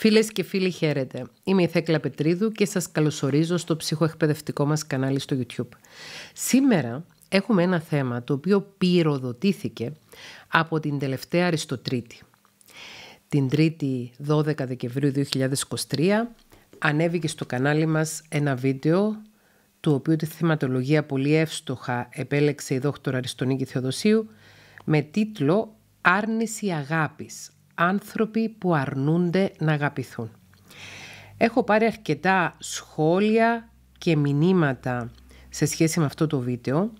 Φίλες και φίλοι, χαίρετε. Είμαι η Θέκλα Πετρίδου και σας καλωσορίζω στο ψυχοεκπαιδευτικό μας κανάλι στο YouTube. Σήμερα έχουμε ένα θέμα το οποίο πυροδοτήθηκε από την τελευταία Αριστοτρίτη. Την 3η 12 Δεκεμβρίου 2023 ανέβηκε στο κανάλι μας ένα βίντεο του οποίου τη θεματολογία πολύ εύστοχα επέλεξε δόκτωρα Αριστονίκη Θεοδοσίου με τίτλο «Άρνηση αγάπης άνθρωποι που αρνούνται να αγαπηθούν. Έχω πάρει αρκετά σχόλια και μηνύματα σε σχέση με αυτό το βίντεο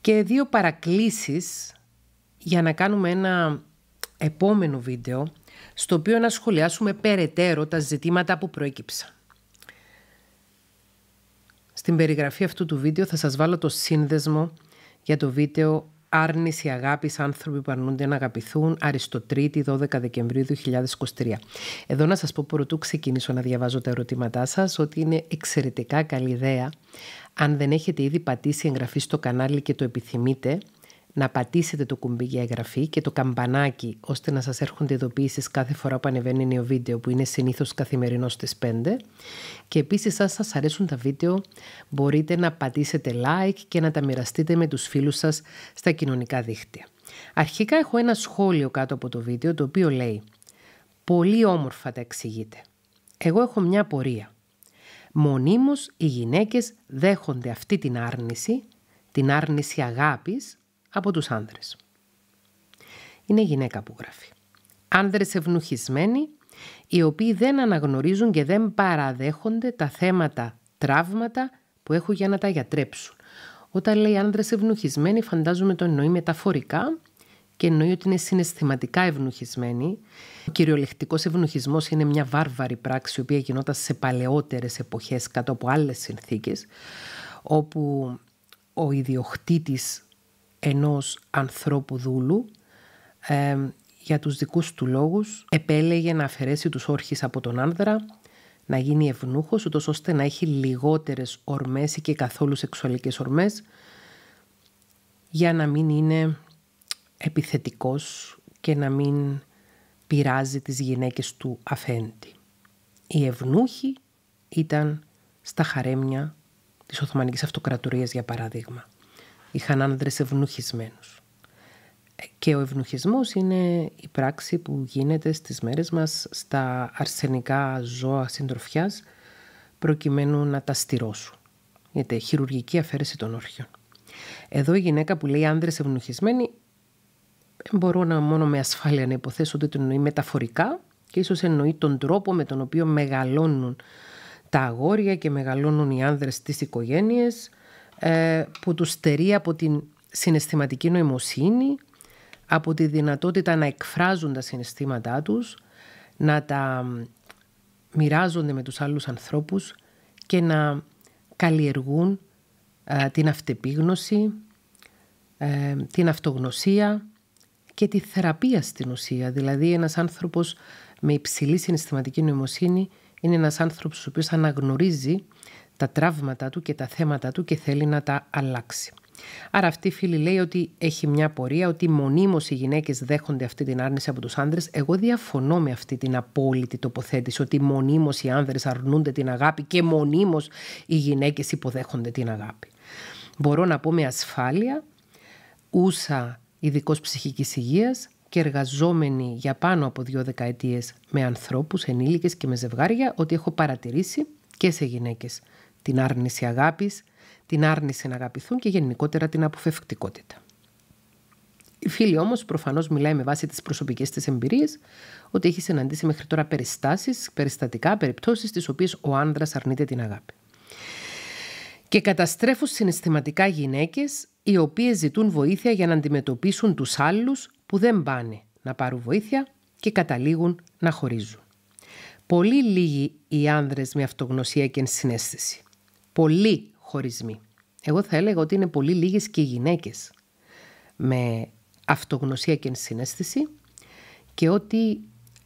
και δύο παρακλήσεις για να κάνουμε ένα επόμενο βίντεο στο οποίο να σχολιάσουμε περαιτέρω τα ζητήματα που προέκυψαν. Στην περιγραφή αυτού του βίντεο θα σας βάλω το σύνδεσμο για το βίντεο Άρνηση αγάπης, άνθρωποι που αρνούνται να αγαπηθούν, Αριστοτρίτη, 12 Δεκεμβρίου 2023. Εδώ να σας πω πρωτού ξεκινήσω να διαβάζω τα ερωτήματά σας ότι είναι εξαιρετικά καλή ιδέα. Αν δεν έχετε ήδη πατήσει εγγραφή στο κανάλι και το επιθυμείτε, να πατήσετε το κουμπί για εγγραφή και το καμπανάκι ώστε να σας έρχονται ειδοποιήσεις κάθε φορά που ανεβαίνει νέο βίντεο που είναι συνήθως καθημερινός στις 5 και επίσης αν σας αρέσουν τα βίντεο μπορείτε να πατήσετε like και να τα μοιραστείτε με τους φίλους σας στα κοινωνικά δίχτυα. Αρχικά έχω ένα σχόλιο κάτω από το βίντεο το οποίο λέει «Πολύ όμορφα τα εξηγείτε. Εγώ έχω μια πορεία. Μονίμως οι γυναίκες δέχονται αυτή την άρνηση, την άρνηση αγάπης από τους άνδρες. Είναι γυναίκα που γράφει. Άνδρες ευνουχισμένοι, οι οποίοι δεν αναγνωρίζουν και δεν παραδέχονται τα θέματα, τραύματα που έχουν για να τα γιατρέψουν. Όταν λέει άνδρες ευνουχισμένοι, φαντάζομαι το εννοεί μεταφορικά και εννοεί ότι είναι συναισθηματικά ευνουχισμένοι. Ο κυριολεκτικός ευνουχισμό είναι μια βάρβαρη πράξη, η οποία γινόταν σε παλαιότερες εποχές... κάτω από άλλες συνθήκες, όπου ο ιδιοκτήτης ενός ανθρώπου δούλου για τους δικούς του λόγους επέλεγε να αφαιρέσει τους όρχες από τον άνδρα να γίνει ευνούχος ούτως ώστε να έχει λιγότερες ορμές ή και καθόλου σεξουαλικές ορμές για να μην είναι επιθετικός και να μην πειράζει τις γυναίκες του αφέντη. Η ευνούχη ήταν στα χαρέμια της Οθωμανικής Αυτοκρατορίας για παράδειγμα είχαν άντρες ευνουχισμένους. Και ο ευνουχισμός είναι η πράξη που γίνεται στις μέρες μας στα αρσενικά ζώα συντροφιάς προκειμένου να τα στηρώσουν. Γιατί χειρουργική αφαίρεση των όρχιων. Εδώ η γυναίκα που λέει άντρες ευνουχισμένοι μπορώ να μόνο με ασφάλεια να υποθέσω ότι εννοεί μεταφορικά και ίσως εννοεί τον τρόπο με τον οποίο μεγαλώνουν τα αγόρια και μεγαλώνουν οι άνδρες στις οικογένειες ε, που τους στερεί από την συναισθηματική νοημοσύνη, από τη δυνατότητα να εκφράζουν τα συναισθήματά τους, να τα μοιράζονται με τους άλλους ανθρώπους και να καλλιεργούν ε, την αυτεπίγνωση, ε, την αυτογνωσία και τη θεραπεία στην ουσία. Δηλαδή ένας άνθρωπος με υψηλή συναισθηματική νοημοσύνη είναι ένας άνθρωπος ο οποίος αναγνωρίζει τα τραύματα του και τα θέματα του και θέλει να τα αλλάξει. Άρα αυτή η φίλη λέει ότι έχει μια πορεία ότι μονίμως οι γυναίκες δέχονται αυτή την άρνηση από τους άνδρες. Εγώ διαφωνώ με αυτή την απόλυτη τοποθέτηση ότι μονίμως οι άνδρες αρνούνται την αγάπη και μονίμως οι γυναίκες υποδέχονται την αγάπη. Μπορώ να πω με ασφάλεια, ούσα ειδικός ψυχικής υγείας και εργαζόμενη για πάνω από δύο δεκαετίες με ανθρώπους, ενήλικες και με ζευγάρια, ότι έχω παρατηρήσει και σε γυναίκες την άρνηση αγάπης, την άρνηση να αγαπηθούν και γενικότερα την αποφευκτικότητα. Η φίλη όμως προφανώς μιλάει με βάση τις προσωπικές της εμπειρίες ότι έχει συναντήσει μέχρι τώρα περιστάσεις, περιστατικά, περιπτώσεις στι οποίες ο άντρα αρνείται την αγάπη. Και καταστρέφουν συναισθηματικά γυναίκες οι οποίες ζητούν βοήθεια για να αντιμετωπίσουν τους άλλους που δεν πάνε να πάρουν βοήθεια και καταλήγουν να χωρίζουν. Πολύ λίγοι οι άνδρες με αυτογνωσία και ενσυναίσθηση πολλοί χωρισμοί. Εγώ θα έλεγα ότι είναι πολύ λίγες και οι γυναίκες με αυτογνωσία και συνέστηση και ότι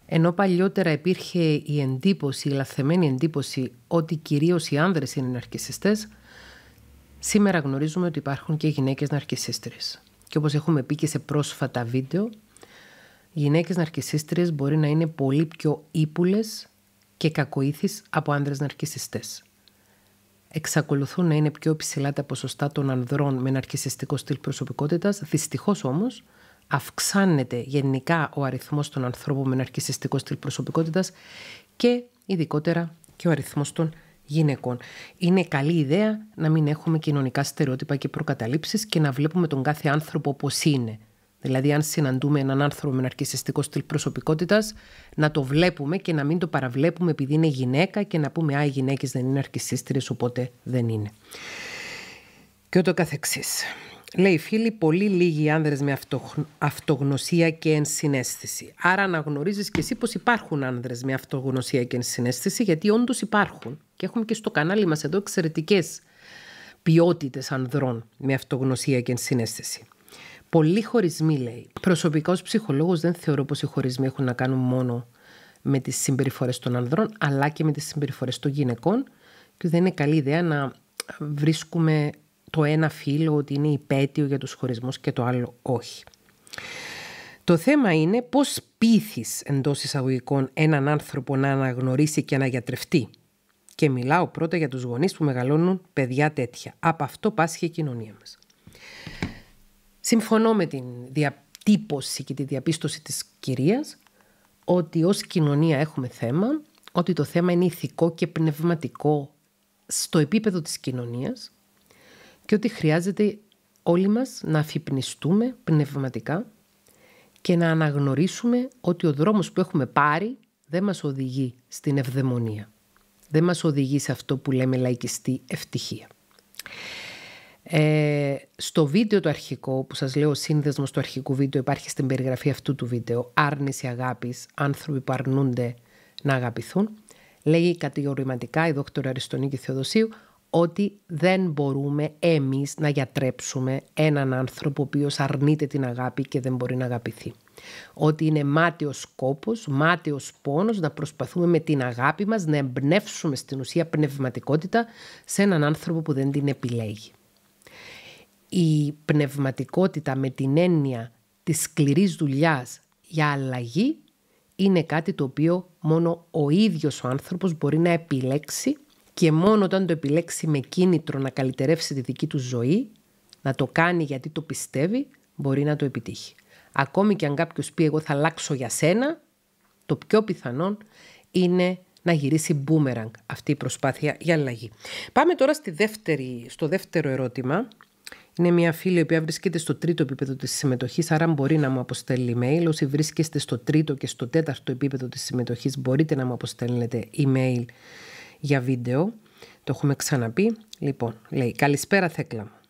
ενώ παλιότερα υπήρχε η εντύπωση, η λαθεμένη εντύπωση ότι κυρίως οι άνδρες είναι ναρκισιστές, σήμερα γνωρίζουμε ότι υπάρχουν και γυναίκες ναρκισίστρες. Και όπως έχουμε πει και σε πρόσφατα βίντεο, γυναίκες ναρκισίστρες μπορεί να είναι πολύ πιο ύπουλες και κακοήθεις από άνδρες ναρκισιστές εξακολουθούν να είναι πιο ψηλά τα ποσοστά των ανδρών με αρχισιστικό στυλ προσωπικότητας, δυστυχώς όμως, αυξάνεται γενικά ο αριθμός των ανθρώπων με αρχισιστικό στυλ προσωπικότητας και ειδικότερα και ο αριθμός των γυναικών. Είναι καλή ιδέα να μην έχουμε κοινωνικά στερεότυπα και προκαταλήψεις και να βλέπουμε τον κάθε άνθρωπο όπως είναι. Δηλαδή, αν συναντούμε έναν άνθρωπο με ναρκιστικό στυλ προσωπικότητας, να το βλέπουμε και να μην το παραβλέπουμε επειδή είναι γυναίκα και να πούμε Α, οι γυναίκες δεν είναι αρκιστήστηρε, οπότε δεν είναι. Και ούτω καθεξής. Λέει, φίλοι, πολύ λίγοι άνδρες με αυτογνωσία και ενσυναίσθηση. Άρα να αναγνωρίζεις και εσύ πως υπάρχουν άνδρες με αυτογνωσία και ενσυναίσθηση, γιατί όντως υπάρχουν. Και έχουμε και στο κανάλι μας εδώ εξαιρετικές ποιότητες ανδρών με αυτογνωσία και ενσυναίσθηση. Πολλοί χωρισμοί, λέει. Προσωπικά ψυχολόγος δεν θεωρώ πως οι χωρισμοί έχουν να κάνουν μόνο με τις συμπεριφορές των ανδρών, αλλά και με τις συμπεριφορές των γυναικών. Και δεν είναι καλή ιδέα να βρίσκουμε το ένα φύλλο ότι είναι υπέτειο για τους χωρισμούς και το άλλο όχι. Το θέμα είναι πώς πείθεις εντός εισαγωγικών έναν άνθρωπο να αναγνωρίσει και να γιατρευτεί. Και μιλάω πρώτα για τους γονείς που μεγαλώνουν παιδιά τέτοια. Από αυτό πάσχει η κοινωνία μας. Συμφωνώ με την διατύπωση και τη διαπίστωση της κυρίας ότι ως κοινωνία έχουμε θέμα, ότι το θέμα είναι ηθικό και πνευματικό στο επίπεδο της κοινωνίας και ότι χρειάζεται όλοι μας να αφυπνιστούμε πνευματικά και να αναγνωρίσουμε ότι ο δρόμος που έχουμε πάρει δεν μας οδηγεί στην ευδαιμονία. Δεν μας οδηγεί σε αυτό που λέμε λαϊκιστή ευτυχία. Ε, στο βίντεο το αρχικό, που σας λέω ο σύνδεσμος του αρχικού βίντεο υπάρχει στην περιγραφή αυτού του βίντεο, άρνηση αγάπης, άνθρωποι που αρνούνται να αγαπηθούν, λέει κατηγορηματικά η δόκτωρα Αριστονίκη Θεοδοσίου ότι δεν μπορούμε εμείς να γιατρέψουμε έναν άνθρωπο ο οποίος αρνείται την αγάπη και δεν μπορεί να αγαπηθεί. Ότι είναι μάταιος κόπος, μάταιος πόνος να προσπαθούμε με την αγάπη μας να εμπνεύσουμε στην ουσία πνευματικότητα σε έναν άνθρωπο που δεν την επιλέγει. Η πνευματικότητα με την έννοια της σκληρής δουλειάς για αλλαγή είναι κάτι το οποίο μόνο ο ίδιος ο άνθρωπος μπορεί να επιλέξει και μόνο όταν το επιλέξει με κίνητρο να καλυτερεύσει τη δική του ζωή, να το κάνει γιατί το πιστεύει, μπορεί να το επιτύχει. Ακόμη και αν κάποιος πει εγώ θα αλλάξω για σένα, το πιο πιθανόν είναι να γυρίσει μπούμεραγκ αυτή η προσπάθεια για αλλαγή. Πάμε τώρα στη δεύτερη, στο δεύτερο ερώτημα είναι μια φίλη η οποία βρίσκεται στο τρίτο επίπεδο της συμμετοχής, άρα μπορεί να μου αποστέλει email. Όσοι βρίσκεστε στο τρίτο και στο τέταρτο επίπεδο της συμμετοχής, μπορείτε να μου αποστέλνετε email για βίντεο. Το έχουμε ξαναπεί. Λοιπόν, λέει Καλησπέρα, Θέκλα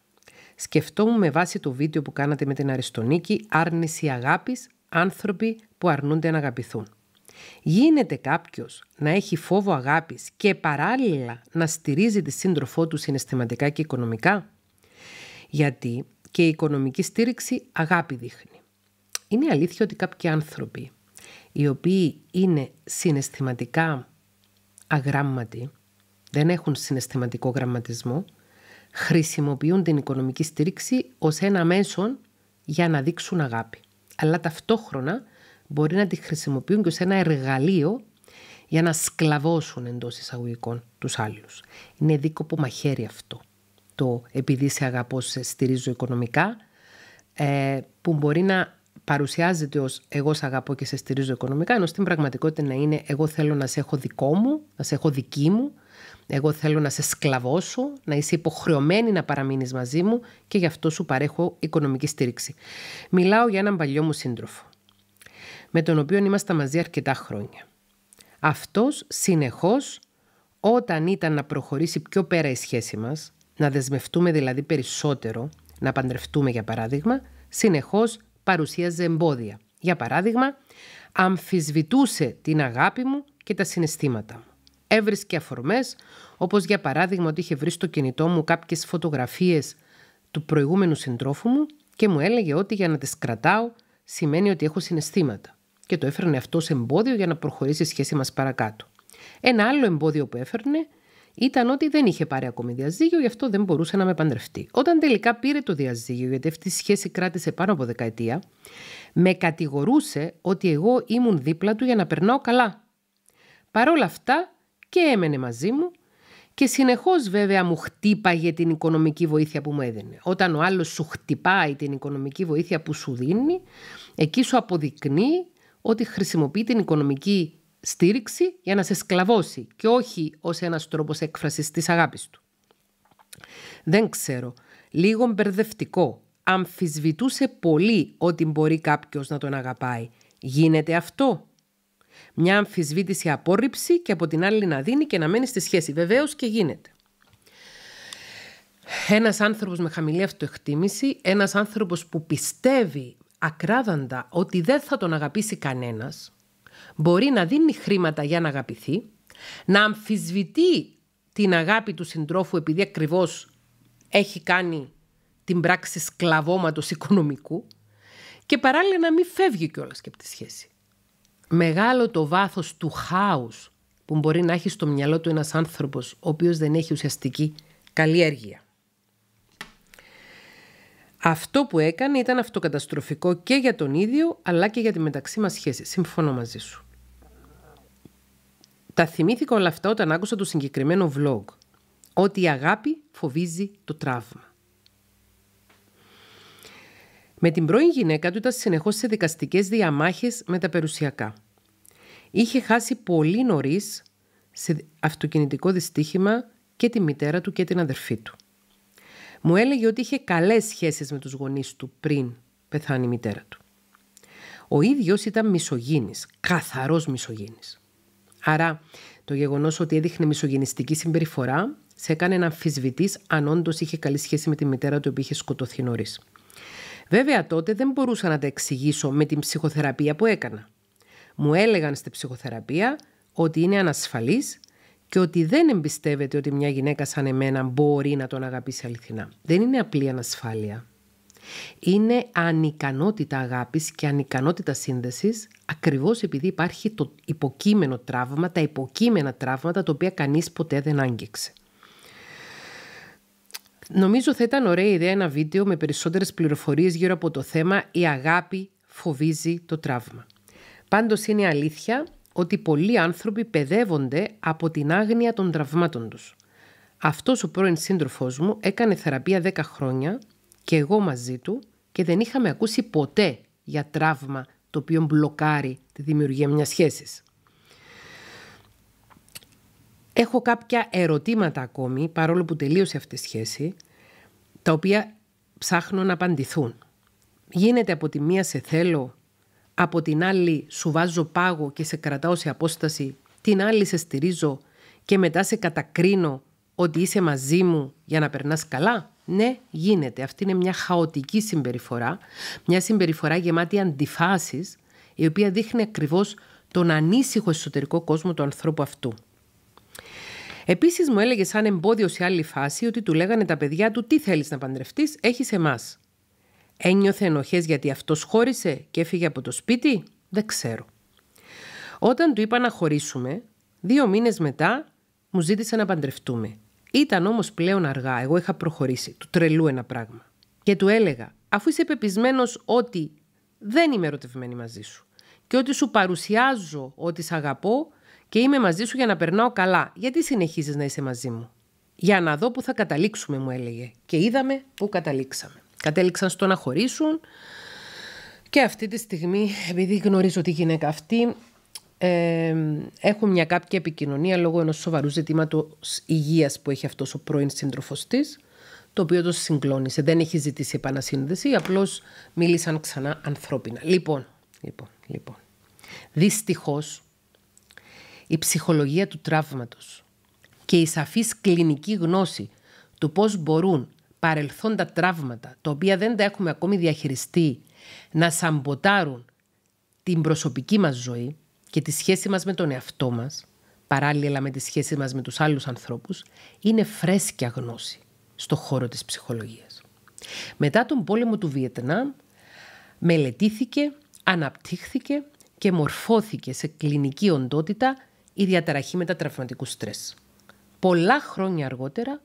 Σκεφτόμουν με βάση το βίντεο που κάνατε με την Αριστονίκη άρνηση αγάπης άνθρωποι που αρνούνται να αγαπηθούν. Γίνεται κάποιος να έχει φόβο αγάπης και παράλληλα να στηρίζει τη σύντροφό του συναισθηματικά και οικονομικά. Γιατί και η οικονομική στήριξη αγάπη δείχνει. Είναι αλήθεια ότι κάποιοι άνθρωποι οι οποίοι είναι συναισθηματικά αγράμματοι, δεν έχουν συναισθηματικό γραμματισμό, χρησιμοποιούν την οικονομική στήριξη ως ένα μέσο για να δείξουν αγάπη. Αλλά ταυτόχρονα μπορεί να τη χρησιμοποιούν και ως ένα εργαλείο για να σκλαβώσουν εντός εισαγωγικών τους άλλους. Είναι δίκοπο μαχαίρι αυτό το επειδή σε αγαπώ, σε στηρίζω οικονομικά, ε, που μπορεί να παρουσιάζεται ως εγώ σε αγαπώ και σε στηρίζω οικονομικά, ενώ στην πραγματικότητα να είναι εγώ θέλω να σε έχω δικό μου, να σε έχω δική μου, εγώ θέλω να σε σκλαβώσω, να είσαι υποχρεωμένη να παραμείνεις μαζί μου και γι' αυτό σου παρέχω οικονομική στήριξη. Μιλάω για έναν παλιό μου σύντροφο, με τον οποίο ήμασταν μαζί αρκετά χρόνια. Αυτός συνεχώς όταν ήταν να προχωρήσει πιο πέρα η σχέση μας, να δεσμευτούμε δηλαδή περισσότερο, να παντρευτούμε για παράδειγμα, συνεχώς παρουσίαζε εμπόδια. Για παράδειγμα, αμφισβητούσε την αγάπη μου και τα συναισθήματα μου. Έβρισκε αφορμές, όπως για παράδειγμα ότι είχε βρει στο κινητό μου κάποιες φωτογραφίες του προηγούμενου συντρόφου μου και μου έλεγε ότι για να τις κρατάω σημαίνει ότι έχω συναισθήματα και το έφερνε αυτό σε εμπόδιο για να προχωρήσει η σχέση μας παρακάτω. Ένα άλλο εμπόδιο που έφερνε ήταν ότι δεν είχε πάρει ακόμη διαζύγιο, γι' αυτό δεν μπορούσε να με παντρευτεί. Όταν τελικά πήρε το διαζύγιο, γιατί αυτή η σχέση κράτησε πάνω από δεκαετία, με κατηγορούσε ότι εγώ ήμουν δίπλα του για να περνάω καλά. Παρ' όλα αυτά και έμενε μαζί μου και συνεχώς βέβαια μου χτύπαγε την οικονομική βοήθεια που μου έδινε. Όταν ο άλλος σου χτυπάει την οικονομική βοήθεια που σου δίνει, εκεί σου αποδεικνύει ότι χρησιμοποιεί την οικονομική στήριξη για να σε σκλαβώσει και όχι ως ένας τρόπος έκφρασης της αγάπης του. Δεν ξέρω, λίγο μπερδευτικό. Αμφισβητούσε πολύ ότι μπορεί κάποιος να τον αγαπάει. Γίνεται αυτό. Μια αμφισβήτηση απόρριψη και από την άλλη να δίνει και να μένει στη σχέση. Βεβαίως και γίνεται. Ένας άνθρωπος με χαμηλή αυτοεκτίμηση, ένας άνθρωπος που πιστεύει ακράδαντα ότι δεν θα τον αγαπήσει κανένας, μπορεί να δίνει χρήματα για να αγαπηθεί, να αμφισβητεί την αγάπη του συντρόφου επειδή ακριβώς έχει κάνει την πράξη σκλαβώματος οικονομικού και παράλληλα να μην φεύγει κιόλας και από τη σχέση. Μεγάλο το βάθος του χάους που μπορεί να έχει στο μυαλό του ένας άνθρωπος ο οποίος δεν έχει ουσιαστική καλλιέργεια. Αυτό που έκανε ήταν αυτοκαταστροφικό και για τον ίδιο, αλλά και για τη μεταξύ μας σχέση. Συμφωνώ μαζί σου. Τα θυμήθηκα όλα αυτά όταν άκουσα το συγκεκριμένο vlog. Ότι η αγάπη φοβίζει το τραύμα. Με την πρώην γυναίκα του ήταν συνεχώς σε δικαστικές διαμάχες με τα περιουσιακά. Είχε χάσει πολύ νωρίς σε αυτοκινητικό δυστύχημα και τη μητέρα του και την αδερφή του. Μου έλεγε ότι είχε καλές σχέσεις με τους γονείς του πριν πεθάνει η μητέρα του. Ο ίδιος ήταν μισογίνης, καθαρός μισογίνης. Άρα το γεγονός ότι έδειχνε μισογενιστική συμπεριφορά σε έκανε να αμφισβητείς αν όντως είχε καλή σχέση με τη μητέρα του που είχε σκοτωθεί νωρίς. Βέβαια τότε δεν μπορούσα να τα εξηγήσω με την ψυχοθεραπεία που έκανα. Μου έλεγαν στη ψυχοθεραπεία ότι είναι ανασφαλής και ότι δεν εμπιστεύεται ότι μια γυναίκα σαν εμένα μπορεί να τον αγαπήσει αληθινά. Δεν είναι απλή ανασφάλεια. Είναι ανικανότητα αγάπης και ανικανότητα σύνδεσης ακριβώς επειδή υπάρχει το υποκείμενο τραύμα, τα υποκείμενα τραύματα τα οποία κανείς ποτέ δεν άγγιξε. Νομίζω θα ήταν ωραία ιδέα ένα βίντεο με περισσότερες πληροφορίες γύρω από το θέμα «Η αγάπη φοβίζει το τραύμα». Πάντως είναι αλήθεια ότι πολλοί άνθρωποι παιδεύονται από την άγνοια των τραυμάτων τους. Αυτός ο πρώην σύντροφός μου έκανε θεραπεία 10 χρόνια και εγώ μαζί του και δεν είχαμε ακούσει ποτέ για τραύμα το οποίο μπλοκάρει τη δημιουργία μιας σχέσης. Έχω κάποια ερωτήματα ακόμη, παρόλο που τελείωσε αυτή η σχέση, τα οποία ψάχνω να απαντηθούν. Γίνεται από τη μία σε θέλω από την άλλη σου βάζω πάγο και σε κρατάω σε απόσταση, την άλλη σε στηρίζω και μετά σε κατακρίνω ότι είσαι μαζί μου για να περνάς καλά. Ναι, γίνεται. Αυτή είναι μια χαοτική συμπεριφορά, μια συμπεριφορά γεμάτη αντιφάσεις, η οποία δείχνει ακριβώς τον ανήσυχο εσωτερικό κόσμο του ανθρώπου αυτού. Επίσης μου έλεγε σαν εμπόδιο σε άλλη φάση ότι του λέγανε τα παιδιά του: Τι θέλεις να παντρευτείς, έχεις εμάς. Ένιωθε ενοχές γιατί αυτός χώρισε και έφυγε από το σπίτι. Δεν ξέρω. Όταν του είπα να χωρίσουμε, δύο μήνες μετά μου ζήτησε να παντρευτούμε. Ήταν όμως πλέον αργά, εγώ είχα προχωρήσει, του τρελού ένα πράγμα. Και του έλεγα, αφού είσαι πεπισμένος ότι δεν είμαι ερωτευμένη μαζί σου και ότι σου παρουσιάζω ότι σε αγαπώ και είμαι μαζί σου για να περνάω καλά, γιατί συνεχίζεις να είσαι μαζί μου. Για να δω που θα καταλήξουμε, μου έλεγε. Και είδαμε που καταλήξαμε. Κατέληξαν στο να χωρίσουν και αυτή τη στιγμή, επειδή γνωρίζω τη γυναίκα αυτή, ε, έχουν μια κάποια επικοινωνία λόγω ενός σοβαρού ζητήματος υγείας που έχει αυτός ο πρώην σύντροφος της, το οποίο το συγκλώνησε. Δεν έχει ζητήσει επανασύνδεση, απλώς μίλησαν ξανά ανθρώπινα. Λοιπόν, λοιπόν, λοιπόν. Δυστυχώς, η ψυχολογία του τραύματος και η σαφής κλινική γνώση του πώς μπορούν παρελθόντα τραύματα, τα οποία δεν τα έχουμε ακόμη διαχειριστεί, να σαμποτάρουν την προσωπική μας ζωή και τη σχέση μας με τον εαυτό μας, παράλληλα με τη σχέση μας με τους άλλους ανθρώπους, είναι φρέσκια γνώση στο χώρο της ψυχολογίας. Μετά τον πόλεμο του Βιετνάμ, μελετήθηκε, αναπτύχθηκε και μορφώθηκε σε κλινική οντότητα η διαταραχή μετατραυματικού στρες. Πολλά χρόνια αργότερα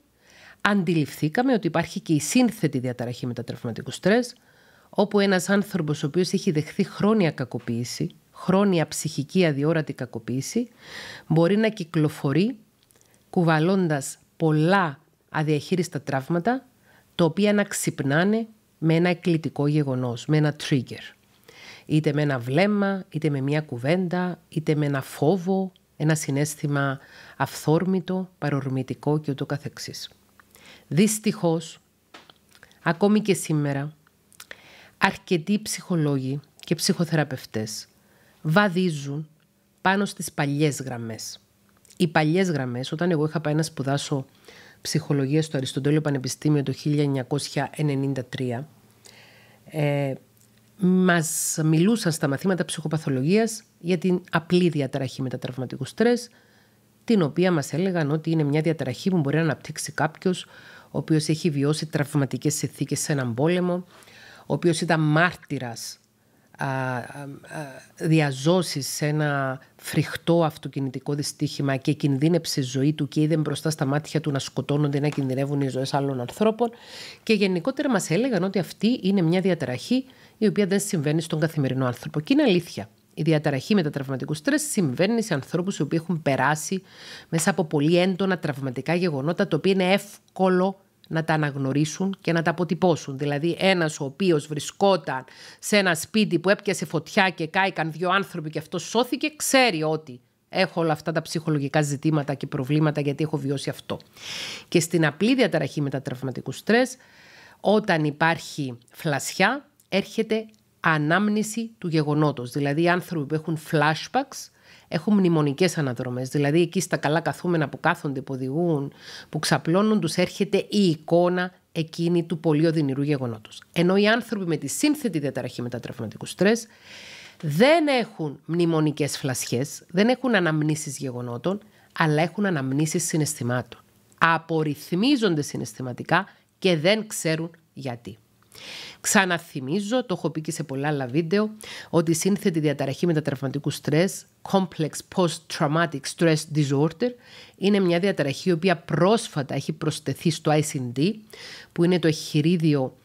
αντιληφθήκαμε ότι υπάρχει και η σύνθετη διαταραχή μετατραυματικού στρες, όπου ένας άνθρωπος ο οποίος έχει δεχθεί χρόνια κακοποίηση, χρόνια ψυχική αδιόρατη κακοποίηση, μπορεί να κυκλοφορεί κουβαλώντας πολλά αδιαχείριστα τραύματα, τα οποία να ξυπνάνε με ένα εκκλητικό γεγονός, με ένα trigger. Είτε με ένα βλέμμα, είτε με μια κουβέντα, είτε με ένα φόβο, ένα συνέστημα αυθόρμητο, παρορμητικό και ούτω καθεξής. Δυστυχώς, ακόμη και σήμερα, αρκετοί ψυχολόγοι και ψυχοθεραπευτές βαδίζουν πάνω στις παλιές γραμμές. Οι παλιές γραμμές, όταν εγώ είχα πάει να σπουδάσω ψυχολογία στο Αριστοτέλειο Πανεπιστήμιο το 1993, ε, μας μιλούσαν στα μαθήματα ψυχοπαθολογίας για την απλή διαταραχή μετατραυματικού στρες, την οποία μας έλεγαν ότι είναι μια διαταραχή που μπορεί να αναπτύξει κάποιος ο οποίος έχει βιώσει τραυματικές συνθήκες σε έναν πόλεμο, ο οποίος ήταν μάρτυρας διαζώσεις σε ένα φρικτό αυτοκινητικό δυστύχημα και κινδύνεψε ζωή του και είδε μπροστά στα μάτια του να σκοτώνονται, να κινδυνεύουν οι ζωές άλλων ανθρώπων και γενικότερα μας έλεγαν ότι αυτή είναι μια διαταραχή η οποία δεν συμβαίνει στον καθημερινό άνθρωπο και είναι αλήθεια. Η διαταραχή μετατραυματικού στρε συμβαίνει σε ανθρώπους οι οποίοι έχουν περάσει μέσα από πολύ έντονα τραυματικά γεγονότα, τα οποία είναι εύκολο να τα αναγνωρίσουν και να τα αποτυπώσουν. Δηλαδή, ένας ο οποίος βρισκόταν σε ένα σπίτι που έπιασε φωτιά και κάηκαν δύο άνθρωποι και αυτός σώθηκε, ξέρει ότι έχω όλα αυτά τα ψυχολογικά ζητήματα και προβλήματα γιατί έχω βιώσει αυτό. Και στην απλή διαταραχή μετατραυματικού στρες, όταν υπάρχει φλασιά, έρχεται ανάμνηση του γεγονότος. Δηλαδή οι άνθρωποι που έχουν flashbacks έχουν μνημονικές αναδρομές. Δηλαδή εκεί στα καλά καθούμενα που κάθονται, που οδηγούν, που ξαπλώνουν, τους έρχεται η εικόνα εκείνη του πολύ οδυνηρού γεγονότος. Ενώ οι άνθρωποι με τη σύνθετη διαταραχή μετατραυματικού στρες δεν έχουν μνημονικές φλασιές, δεν έχουν αναμνήσεις γεγονότων, αλλά έχουν αναμνήσεις συναισθημάτων. Απορριθμίζονται συναισθηματικά και δεν ξέρουν γιατί. Ξαναθυμίζω, το έχω πει και σε πολλά άλλα βίντεο, ότι η σύνθετη διαταραχή μετατραυματικού στρες, Complex Post-Traumatic Stress Disorder, είναι μια διαταραχή η οποία πρόσφατα έχει προσθεθεί στο ICD, που είναι το χειρίδιο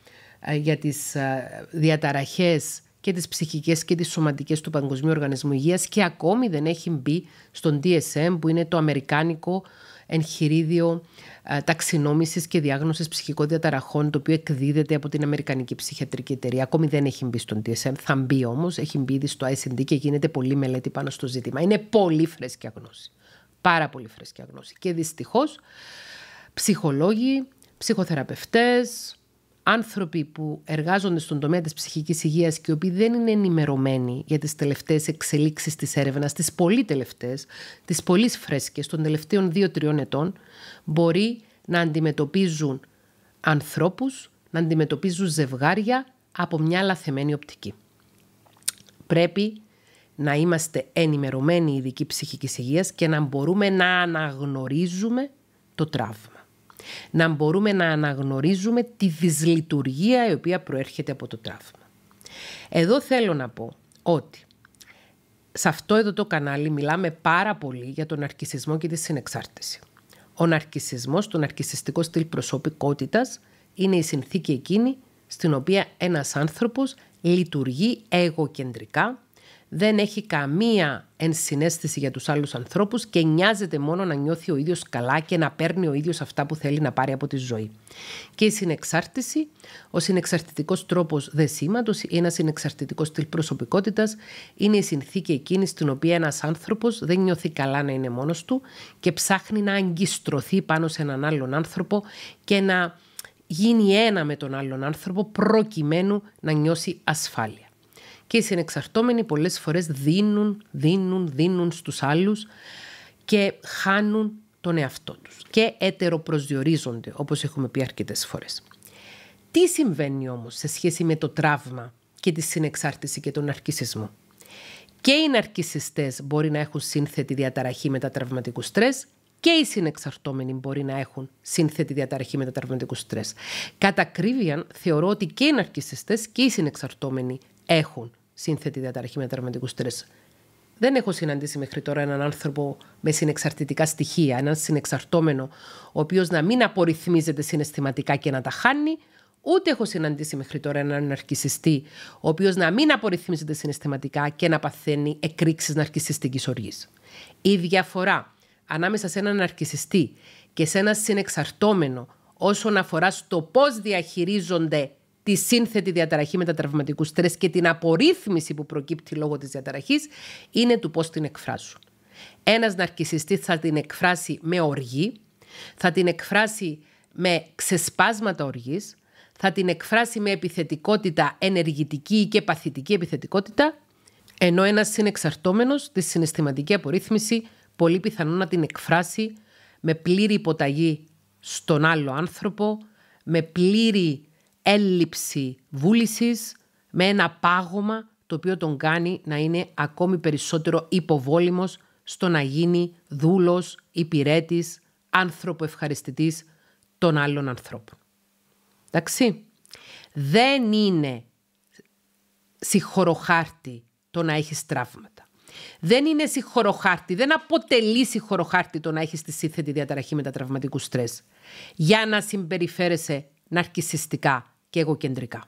ε, για τις ε, διαταραχές και τις ψυχικές και τις σωματικές του Παγκοσμίου Οργανισμού Υγείας και ακόμη δεν έχει μπει στον DSM που είναι το αμερικάνικο εγχειρίδιο ε, ταξινόμησης και διάγνωσης ψυχικών διαταραχών, το οποίο εκδίδεται από την Αμερικανική Ψυχιατρική Εταιρεία. Ακόμη δεν έχει μπει στον DSM, θα μπει όμως, έχει μπει ήδη στο ICD και γίνεται πολλή μελέτη πάνω στο ζήτημα. Είναι πολύ φρέσκια γνώση. Πάρα πολύ φρέσκια γνώση. Και δυστυχώς ψυχολόγοι, ψυχοθεραπευτές, άνθρωποι που εργάζονται στον τομέα της ψυχικής υγείας και οι οποίοι δεν είναι ενημερωμένοι για τις τελευταίες εξελίξεις της έρευνας, τις πολύ τελευταίες, τις πολύ φρέσκες των τελευταίων 2-3 ετών, μπορεί να αντιμετωπίζουν ανθρώπους, να αντιμετωπίζουν ζευγάρια από μια λαθεμένη οπτική. Πρέπει να είμαστε ενημερωμένοι ειδικοί ψυχικής υγείας και να μπορούμε να αναγνωρίζουμε το τραύμα να μπορούμε να αναγνωρίζουμε τη δυσλειτουργία η οποία προέρχεται από το τραύμα. Εδώ θέλω να πω ότι σε αυτό εδώ το κανάλι μιλάμε πάρα πολύ για τον αρκισισμό και τη συνεξάρτηση. Ο ναρκισισμός, το ναρκισιστικό στυλ προσωπικότητας είναι η συνθήκη εκείνη στην οποία ένας άνθρωπος λειτουργεί εγωκεντρικά δεν έχει καμία ενσυναίσθηση για τους άλλους ανθρώπους και νοιάζεται μόνο να νιώθει ο ίδιος καλά και να παίρνει ο ίδιος αυτά που θέλει να πάρει από τη ζωή. Και η συνεξάρτηση, ο συνεξαρτητικός τρόπος δεσίματος ή ένα συνεξαρτητικός στυλ προσωπικότητας είναι η ενα συνεξαρτητικος στυλ προσωπικοτητας εκείνης στην οποία ένας άνθρωπος δεν νιώθει καλά να είναι μόνος του και ψάχνει να αγκιστρωθεί πάνω σε έναν άλλον άνθρωπο και να γίνει ένα με τον άλλον άνθρωπο προκειμένου να νιώσει ασφάλεια και οι συνεξαρτώμενοι πολλές φορές δίνουν, δίνουν, δίνουν στους άλλους και χάνουν τον εαυτό τους και ετεροπροσδιορίζονται όπως έχουμε πει αρκετές φορές. Τι συμβαίνει όμως σε σχέση με το τραύμα και τη συνεξάρτηση και τον αρκισισμό. Και οι ναρκισιστές μπορεί να έχουν σύνθετη διαταραχή μετατραυματικού στρες και οι συνεξαρτώμενοι μπορεί να έχουν σύνθετη διαταραχή μετατραυματικού στρες. Κατά κρίβια, θεωρώ ότι και οι ναρκισιστές και οι συνεξαρτώμενοι έχουν σύνθετη διαταραχή τραυματικού στρες. Δεν έχω συναντήσει μέχρι τώρα έναν άνθρωπο με συνεξαρτητικά στοιχεία, έναν συνεξαρτώμενο, ο οποίος να μην απορριθμίζεται συναισθηματικά και να τα χάνει, Ούτε έχω συναντήσει μέχρι τώρα έναν ναρκιστή, ο οποίος να μην απορριθμίζεται συναισθηματικά και να παθαίνει εκρήξεις ναρκιστική οργής. Η διαφορά ανάμεσα σε έναν ναρκιστή και σε έναν συνεξαρτώμενο όσον αφορά στο πώς διαχειρίζονται τη σύνθετη διαταραχή μετατραυματικού στρες και την απορρίθμιση που προκύπτει λόγω της διαταραχής είναι του πώς την εκφράσουν. Ένας ναρκιστή θα την εκφράσει με οργή, θα την εκφράσει με ξεσπάσματα οργής, θα την εκφράσει με επιθετικότητα ενεργητική και παθητική επιθετικότητα, ενώ ένας συνεξαρτώμενος της συναισθηματική απορρίθμιση πολύ πιθανό να την εκφράσει με πλήρη υποταγή στον άλλο άνθρωπο, με πλήρη έλλειψη βούλησης με ένα πάγωμα το οποίο τον κάνει να είναι ακόμη περισσότερο υποβόλυμος στο να γίνει δούλος, υπηρέτης, άνθρωπο-ευχαριστητής των άλλων ανθρώπων. Εντάξει. Δεν είναι συγχωροχάρτη το να έχεις τραύματα. Δεν είναι συγχωροχάρτη, δεν αποτελεί συγχωροχάρτη το να έχεις τη σύνθετη διαταραχή μετατραυματικού στρες. Για να συμπεριφέρεσαι ναρκισιστικά και κεντρικά.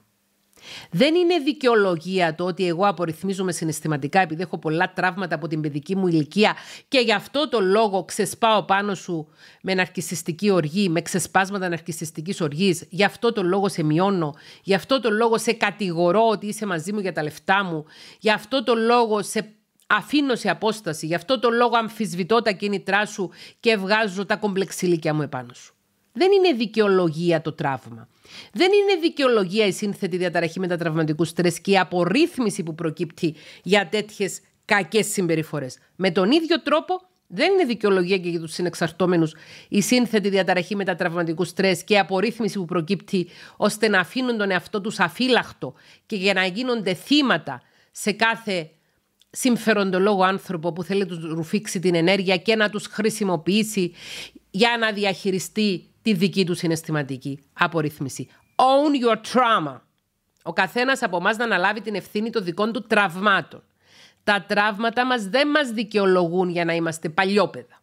Δεν είναι δικαιολογία το ότι εγώ απορριθμίζομαι συναισθηματικά επειδή έχω πολλά τραύματα από την παιδική μου ηλικία και γι' αυτό το λόγο ξεσπάω πάνω σου με ναρκιστική οργή, με ξεσπάσματα ναρκιστική οργής, γι' αυτό το λόγο σε μειώνω, γι' αυτό το λόγο σε κατηγορώ ότι είσαι μαζί μου για τα λεφτά μου, γι' αυτό το λόγο σε αφήνω σε απόσταση, γι' αυτό το λόγο αμφισβητώ τα κίνητρά σου και βγάζω τα κομπλεξίλικια μου επάνω σου. Δεν είναι δικαιολογία το τραύμα. Δεν είναι δικαιολογία η σύνθετη διαταραχή μετατραυματικού στρες και η απορρίθμιση που προκύπτει για τέτοιες κακές συμπεριφορές. Με τον ίδιο τρόπο, δεν είναι δικαιολογία και για τους συνεξαρτώμενους η σύνθετη διαταραχή μετατραυματικού στρες και η απορρίθμιση που προκύπτει ώστε να αφήνουν τον εαυτό τους αφύλακτο και για να γίνονται θύματα σε κάθε συμφεροντολόγο άνθρωπο που θέλει να τους ρουφήξει την ενέργεια και να τους χρησιμοποιήσει για να διαχειριστεί τη δική τους συναισθηματική απορρίθμιση. Own your trauma. Ο καθένας από εμάς να αναλάβει την ευθύνη των δικών του τραυμάτων. Τα τραύματα μας δεν μας δικαιολογούν για να είμαστε παλιόπαιδα.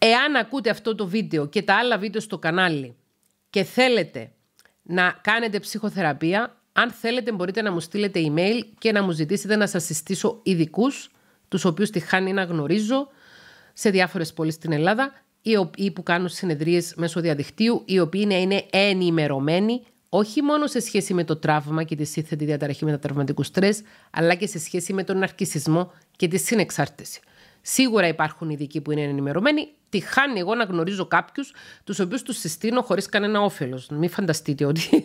Εάν ακούτε αυτό το βίντεο και τα άλλα βίντεο στο κανάλι και θέλετε να κάνετε ψυχοθεραπεία, αν θέλετε μπορείτε να μου στείλετε email και να μου ζητήσετε να σας συστήσω ειδικούς, τους οποίους τη χάνει να γνωρίζω, σε διάφορες πόλεις στην Ελλάδα ή που κάνουν συνεδρίες μέσω διαδικτύου, οι οποίοι είναι ενημερωμένοι όχι μόνο σε σχέση με το τραύμα και τη σύνθετη διαταραχή μετατραυματικού στρες, αλλά και σε σχέση με τον ναρκισισμό και τη συνεξάρτηση. Σίγουρα υπάρχουν ειδικοί που είναι ενημερωμένοι. Τη χάνει εγώ να γνωρίζω κάποιους, τους οποίους τους συστήνω χωρίς κανένα όφελος. Μην φανταστείτε ότι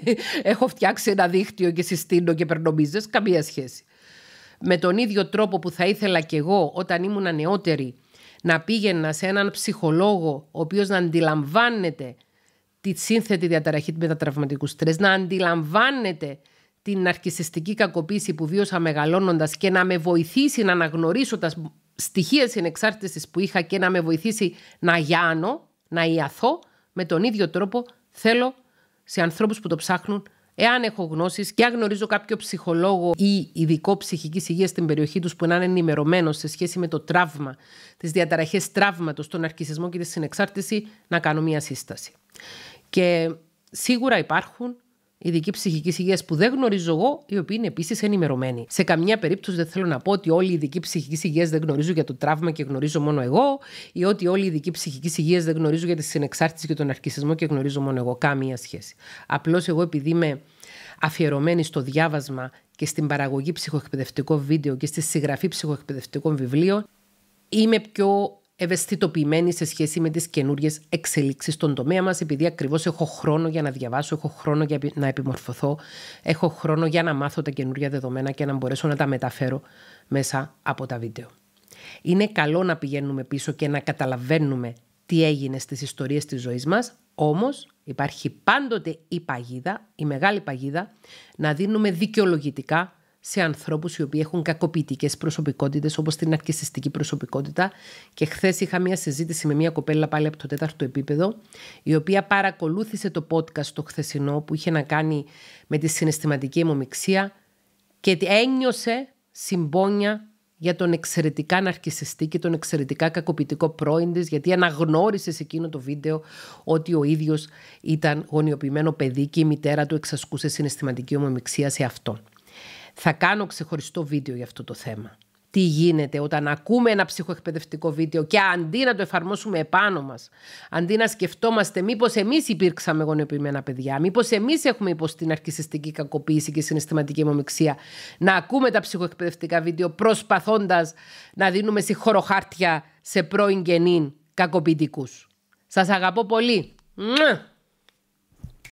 έχω φτιάξει ένα δίκτυο και συστήνω και παίρνω Καμία σχέση. Με τον ίδιο τρόπο που θα ήθελα κι εγώ όταν ήμουν νεότερη να πήγαινα σε έναν ψυχολόγο ο οποίος να αντιλαμβάνεται τη σύνθετη διαταραχή του μετατραυματικού στρες, να αντιλαμβάνεται την αρκισιστική κακοποίηση που βίωσα μεγαλώνοντας και να με βοηθήσει να αναγνωρίσω τα στοιχεία συνεξάρτησης που είχα και να με βοηθήσει να γιάνω, να ιαθώ, με τον ίδιο τρόπο θέλω σε ανθρώπους που το ψάχνουν Εάν έχω γνώσεις και αν γνωρίζω κάποιο ψυχολόγο ή ειδικό ψυχικής υγείας στην περιοχή τους που να είναι ενημερωμένος σε σχέση με το τραύμα, τις διαταραχές τραύματος, τον αρκισμό και τη συνεξάρτηση, να κάνω μία σύσταση. Και σίγουρα υπάρχουν Ειδική ψυχική υγείας που δεν γνωρίζω εγώ, οι οποίοι είναι επίσης ενημερωμένοι. Σε καμία περίπτωση δεν θέλω να πω ότι όλοι οι ειδικοί ψυχική υγείας δεν γνωρίζουν για το τραύμα και γνωρίζω μόνο εγώ, ή ότι όλοι οι ειδικοί ψυχική υγείας δεν γνωρίζουν για τη συνεξάρτηση και τον αρκισμό και γνωρίζω μόνο εγώ. Καμία σχέση. Απλώς εγώ επειδή είμαι αφιερωμένη στο διάβασμα και στην παραγωγή ψυχοεκπαιδευτικών βίντεο και στη συγγραφή ψυχοεκπαιδευτικών βιβλίων, είμαι πιο ευαισθητοποιημένη σε σχέση με τις καινούριε εξελίξεις στον τομέα μας, επειδή ακριβώς έχω χρόνο για να διαβάσω, έχω χρόνο για να επιμορφωθώ, έχω χρόνο για να μάθω τα καινούρια δεδομένα και να μπορέσω να τα μεταφέρω μέσα από τα βίντεο. Είναι καλό να πηγαίνουμε πίσω και να καταλαβαίνουμε τι έγινε στις ιστορίες της ζωής μας, όμως υπάρχει πάντοτε η παγίδα, η μεγάλη παγίδα, να δίνουμε δικαιολογητικά σε ανθρώπους οι οποίοι έχουν κακοποιητικές προσωπικότητες, όπως την αρκιστική προσωπικότητα. Και χθες είχα μία συζήτηση με μία κοπέλα πάλι από το τέταρτο επίπεδο, η οποία παρακολούθησε το podcast το χθεσινό που είχε να κάνει με τη συναισθηματική αιμομηξία και ένιωσε συμπόνια για τον εξαιρετικά ναρκισιστή και τον εξαιρετικά κακοποιητικό πρώην της, γιατί αναγνώρισε σε εκείνο το βίντεο ότι ο ίδιος ήταν γονιοποιημένο παιδί και η μητέρα του εξασκούσε συναισθηματική ομομιξία σε αυτόν. Θα κάνω ξεχωριστό βίντεο για αυτό το θέμα. Τι γίνεται όταν ακούμε ένα ψυχοεκπαιδευτικό βίντεο και αντί να το εφαρμόσουμε επάνω μας, αντί να σκεφτόμαστε μήπως εμείς υπήρξαμε γονεοποιημένα παιδιά, μήπως εμείς έχουμε υποστεί την κακοποίηση και συναισθηματική αιμομηξία, να ακούμε τα ψυχοεκπαιδευτικά βίντεο προσπαθώντας να δίνουμε συγχωροχάρτια σε πρώην γενήν κακοποιητικούς. Σας αγαπώ πολύ.